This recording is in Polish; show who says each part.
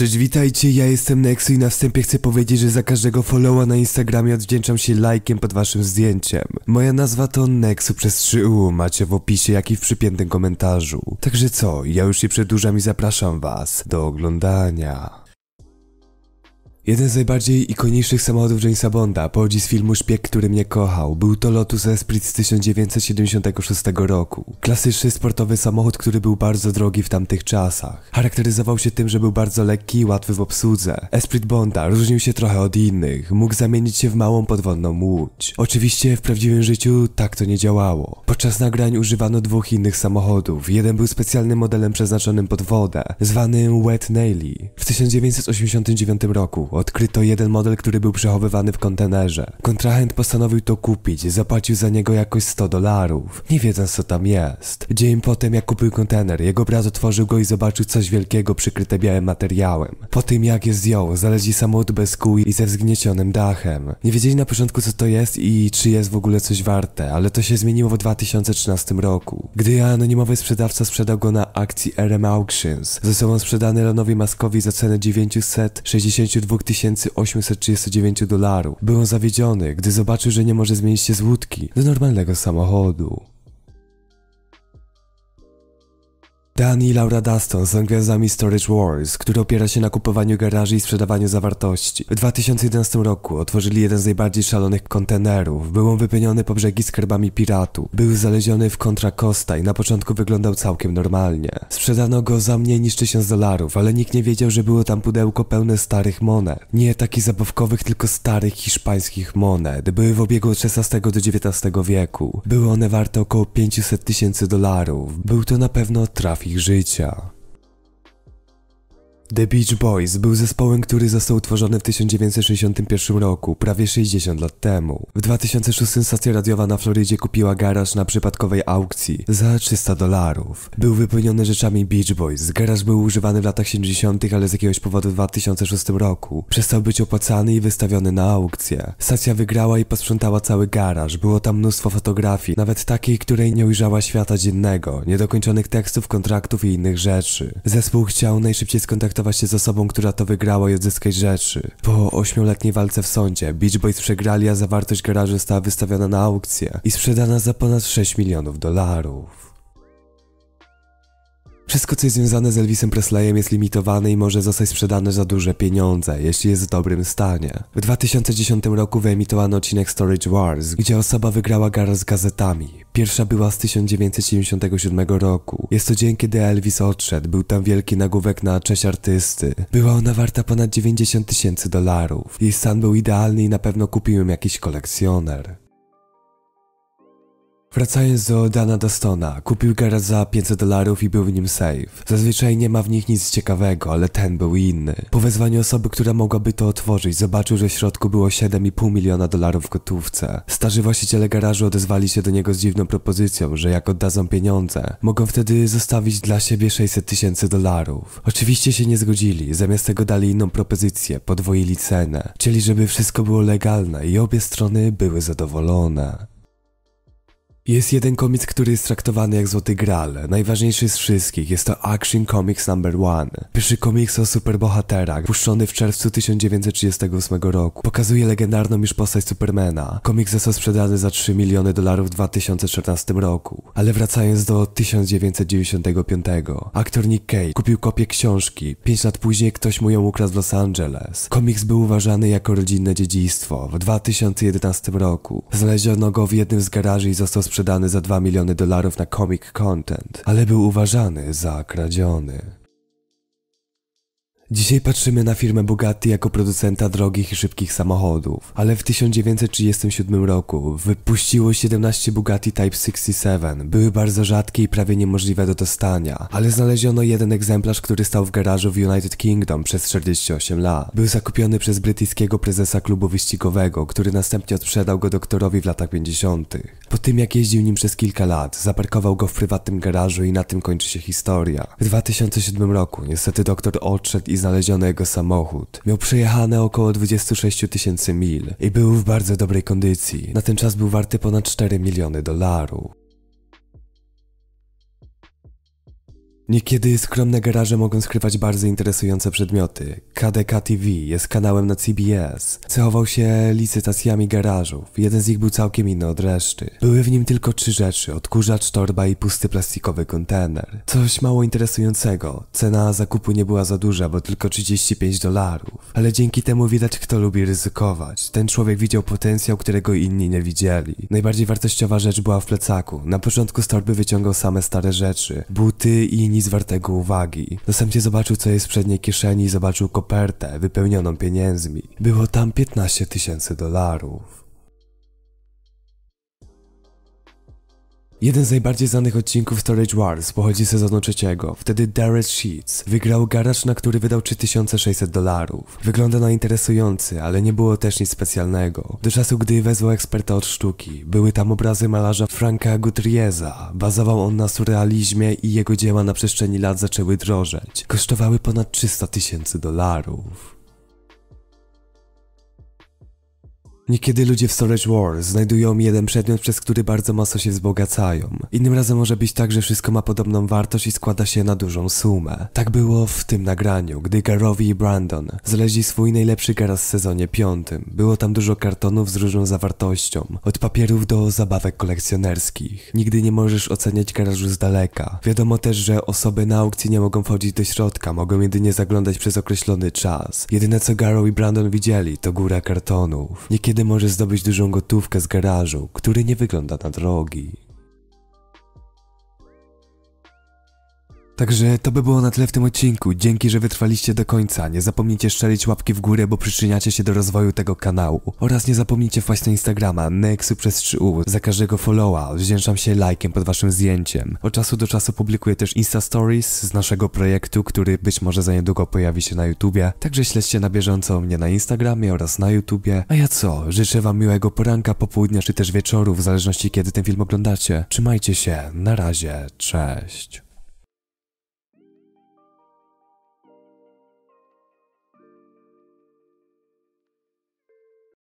Speaker 1: Cześć, witajcie, ja jestem Nexu i na wstępie chcę powiedzieć, że za każdego followa na Instagramie odwdzięczam się lajkiem pod waszym zdjęciem. Moja nazwa to Nexu przez 3 u, macie w opisie jak i w przypiętym komentarzu. Także co, ja już się przedłużam i zapraszam was do oglądania. Jeden z najbardziej ikonicznych samochodów Jamesa Bonda pochodzi z filmu Szpieg, który mnie kochał. Był to Lotus Esprit z 1976 roku. Klasyczny sportowy samochód, który był bardzo drogi w tamtych czasach. Charakteryzował się tym, że był bardzo lekki i łatwy w obsłudze. Esprit Bonda różnił się trochę od innych. Mógł zamienić się w małą podwodną łódź. Oczywiście w prawdziwym życiu tak to nie działało. Podczas nagrań używano dwóch innych samochodów. Jeden był specjalnym modelem przeznaczonym pod wodę, zwanym Wet Nelly. W 1989 roku odkryto jeden model, który był przechowywany w kontenerze. Kontrahent postanowił to kupić, zapłacił za niego jakoś 100 dolarów, nie wiedząc co tam jest. Dzień potem jak kupił kontener, jego brat otworzył go i zobaczył coś wielkiego przykryte białym materiałem. Po tym jak je zjął, znaleźli samochód bez kół i ze wzgniecionym dachem. Nie wiedzieli na początku co to jest i czy jest w ogóle coś warte, ale to się zmieniło w 2013 roku, gdy anonimowy sprzedawca sprzedał go na akcji RM Auctions. Ze sobą sprzedany Ronowi Maskowi za cenę 962 2839 dolarów. Był on zawiedziony, gdy zobaczył, że nie może zmienić się z łódki do normalnego samochodu. Dan i Laura Daston są gwiazdami Storage Wars, który opiera się na kupowaniu garaży i sprzedawaniu zawartości. W 2011 roku otworzyli jeden z najbardziej szalonych kontenerów. Był on wypełniony po brzegi skarbami piratu. Był zaleziony w Contra Costa i na początku wyglądał całkiem normalnie. Sprzedano go za mniej niż 1000 dolarów, ale nikt nie wiedział, że było tam pudełko pełne starych monet. Nie takich zabawkowych, tylko starych hiszpańskich monet. Były w obiegu od XVI do XIX wieku. Były one warte około 500 tysięcy dolarów. Był to na pewno trafi ich życia. The Beach Boys był zespołem, który został utworzony w 1961 roku, prawie 60 lat temu. W 2006 stacja radiowa na Florydzie kupiła garaż na przypadkowej aukcji za 300 dolarów. Był wypełniony rzeczami Beach Boys. Garaż był używany w latach 70., ale z jakiegoś powodu w 2006 roku przestał być opłacany i wystawiony na aukcję. Stacja wygrała i posprzątała cały garaż. Było tam mnóstwo fotografii, nawet takiej, której nie ujrzała świata dziennego, niedokończonych tekstów, kontraktów i innych rzeczy. Zespół chciał najszybciej skontaktować skontaktować się z osobą, która to wygrała i odzyskać rzeczy. Po ośmioletniej walce w sądzie Beach Boys przegrali, a zawartość garażu została wystawiona na aukcję i sprzedana za ponad 6 milionów dolarów. Wszystko, co jest związane z Elvisem Presleyem jest limitowane i może zostać sprzedane za duże pieniądze, jeśli jest w dobrym stanie. W 2010 roku wyemitowano odcinek Storage Wars, gdzie osoba wygrała gara z gazetami. Pierwsza była z 1977 roku. Jest to dzień, kiedy Elvis odszedł, był tam wielki nagłówek na cześć artysty. Była ona warta ponad 90 tysięcy dolarów. Jej stan był idealny i na pewno kupił ją jakiś kolekcjoner. Wracając do Dana Dastona, kupił garaż za 500 dolarów i był w nim safe. Zazwyczaj nie ma w nich nic ciekawego, ale ten był inny. Po wezwaniu osoby, która mogłaby to otworzyć, zobaczył, że w środku było 7,5 miliona dolarów w gotówce. Starzy właściciele garażu odezwali się do niego z dziwną propozycją, że jak oddadzą pieniądze, mogą wtedy zostawić dla siebie 600 tysięcy dolarów. Oczywiście się nie zgodzili, zamiast tego dali inną propozycję, podwoili cenę. Chcieli, żeby wszystko było legalne i obie strony były zadowolone. Jest jeden komiks, który jest traktowany jak złoty graal. Najważniejszy z wszystkich jest to Action Comics Number 1. Pierwszy komiks o superbohaterach, puszczony w czerwcu 1938 roku. Pokazuje legendarną już postać Supermana. Komiks został sprzedany za 3 miliony dolarów w 2014 roku. Ale wracając do 1995. Aktor Nick Cage kupił kopię książki. 5 lat później ktoś mu ją ukradł w Los Angeles. Komiks był uważany jako rodzinne dziedzictwo. W 2011 roku znaleziono go w jednym z garaży i został sprzedany sprzedany za 2 miliony dolarów na Comic Content, ale był uważany za kradziony. Dzisiaj patrzymy na firmę Bugatti jako producenta drogich i szybkich samochodów, ale w 1937 roku wypuściło 17 Bugatti Type 67. Były bardzo rzadkie i prawie niemożliwe do dostania, ale znaleziono jeden egzemplarz, który stał w garażu w United Kingdom przez 48 lat. Był zakupiony przez brytyjskiego prezesa klubu wyścigowego, który następnie odprzedał go doktorowi w latach 50. Po tym jak jeździł nim przez kilka lat, zaparkował go w prywatnym garażu i na tym kończy się historia. W 2007 roku niestety doktor odszedł i znaleziono jego samochód. Miał przejechane około 26 tysięcy mil i był w bardzo dobrej kondycji. Na ten czas był warty ponad 4 miliony dolarów. Niekiedy skromne garaże mogą skrywać bardzo interesujące przedmioty. KDK TV jest kanałem na CBS. Cechował się licytacjami garażów. Jeden z nich był całkiem inny od reszty. Były w nim tylko trzy rzeczy. Odkurzacz, torba i pusty plastikowy kontener. Coś mało interesującego. Cena zakupu nie była za duża, bo tylko 35 dolarów. Ale dzięki temu widać kto lubi ryzykować. Ten człowiek widział potencjał, którego inni nie widzieli. Najbardziej wartościowa rzecz była w plecaku. Na początku z torby wyciągał same stare rzeczy. Buty i nic nic wartego uwagi. Następnie zobaczył co jest w przedniej kieszeni i zobaczył kopertę wypełnioną pieniędzmi. Było tam 15 tysięcy dolarów. Jeden z najbardziej znanych odcinków Storage Wars pochodzi z sezonu trzeciego. Wtedy Darius Sheets wygrał garaż, na który wydał 3600 dolarów. Wygląda na interesujący, ale nie było też nic specjalnego. Do czasu, gdy wezwał eksperta od sztuki, były tam obrazy malarza Franka Gutierreza. Bazował on na surrealizmie i jego dzieła na przestrzeni lat zaczęły drożeć. Kosztowały ponad 300 tysięcy dolarów. Niekiedy ludzie w Storage Wars znajdują jeden przedmiot, przez który bardzo mocno się wzbogacają. Innym razem może być tak, że wszystko ma podobną wartość i składa się na dużą sumę. Tak było w tym nagraniu, gdy Garowi i Brandon znaleźli swój najlepszy garaż w sezonie piątym. Było tam dużo kartonów z różną zawartością, od papierów do zabawek kolekcjonerskich. Nigdy nie możesz oceniać garażu z daleka. Wiadomo też, że osoby na aukcji nie mogą wchodzić do środka, mogą jedynie zaglądać przez określony czas. Jedyne co Garrow i Brandon widzieli to góra kartonów. Niekiedy każdy może zdobyć dużą gotówkę z garażu, który nie wygląda na drogi, Także to by było na tyle w tym odcinku. Dzięki, że wytrwaliście do końca. Nie zapomnijcie szczelić łapki w górę, bo przyczyniacie się do rozwoju tego kanału. Oraz nie zapomnijcie wpaść na Instagrama nexu przez 3u. Za każdego followa wdzięczam się lajkiem pod waszym zdjęciem. Od czasu do czasu publikuję też Insta Stories z naszego projektu, który być może za niedługo pojawi się na YouTubie. Także śledźcie na bieżąco mnie na Instagramie oraz na YouTubie. A ja co? Życzę wam miłego poranka, popołudnia czy też wieczoru, w zależności kiedy ten film oglądacie. Trzymajcie się, na razie, cześć.